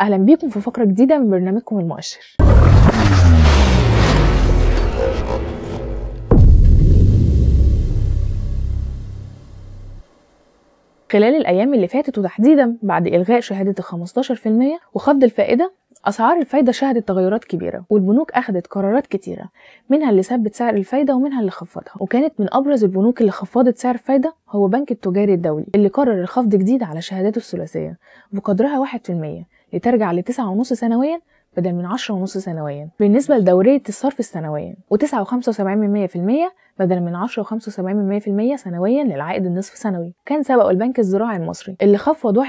اهلا بيكم في فقره جديده من برنامجكم المؤشر خلال الأيام اللي فاتت وتحديدا بعد إلغاء شهادة ال 15% وخفض الفائدة أسعار الفايدة شهدت تغيرات كبيرة والبنوك اخذت قرارات كتيرة منها اللي ثبت سعر الفايدة ومنها اللي خفضها وكانت من أبرز البنوك اللي خفضت سعر الفايدة هو بنك التجاري الدولي اللي قرر الخفض جديد على شهاداته الثلاثية بقدرها 1% لترجع ل 9.5 سنويا بدل من 10.5 سنويا بالنسبة لدورية الصرف السنويا و 9.75% بدل من 10.75% سنويا للعائد النصف سنوي كان سبقه البنك الزراعي المصري اللي خفض 1%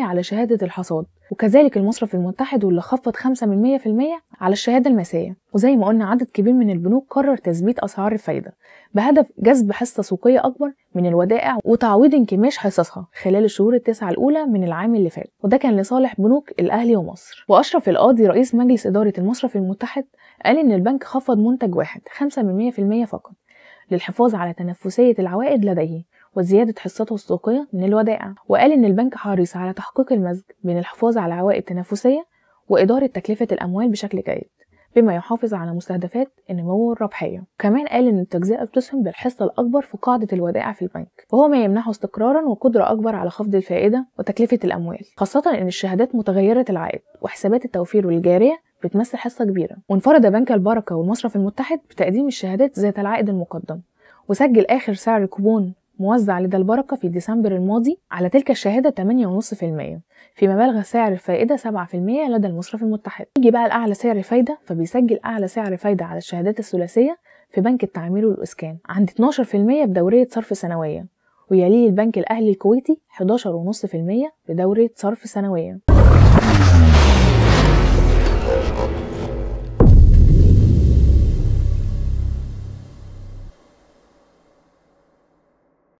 على شهادة الحصاد وكذلك المصرف المتحد واللي خفض 5% في على الشهادة المسائية وزي ما قلنا عدد كبير من البنوك قرر تثبيت أسعار الفايدة بهدف جذب حصة سوقية أكبر من الودائع وتعويض انكماش حصصها خلال الشهور التسعة الأولى من العام اللي فات وده كان لصالح بنوك الأهلي ومصر وأشرف القاضي رئيس مجلس إدارة المصرف المتحد قال إن البنك خفض منتج واحد 5% فقط للحفاظ على تنافسية العوائد لديه وزيادة حصته السوقية من الودائع وقال إن البنك حريص على تحقيق المزج بين الحفاظ على عوائد تنافسية وإدارة تكلفة الأموال بشكل جيد بما يحافظ على مستهدفات النمو الربحية كمان قال إن التجزئة بتسهم بالحصة الأكبر في قاعدة الودائع في البنك وهو ما يمنحه استقرارا وقدرة أكبر على خفض الفائدة وتكلفة الأموال خاصة إن الشهادات متغيرة العائد وحسابات التوفير والجارية بتمثل حصة كبيرة وانفرد بنك البركة والمصرف المتحد بتقديم الشهادات ذات العائد المقدم وسجل آخر سعر كوبون موزع لدى البركة في ديسمبر الماضي على تلك الشهادة 8.5% فيما بلغ سعر الفائدة 7% لدى المصرف المتحد يجي بقى لأعلى سعر فايدة فبيسجل أعلى سعر فايدة على الشهادات الثلاثية في بنك التعمير والإسكان عند 12% بدورية صرف سنوية ويليه البنك الأهلي الكويتي 11.5% بدورية صرف سنوية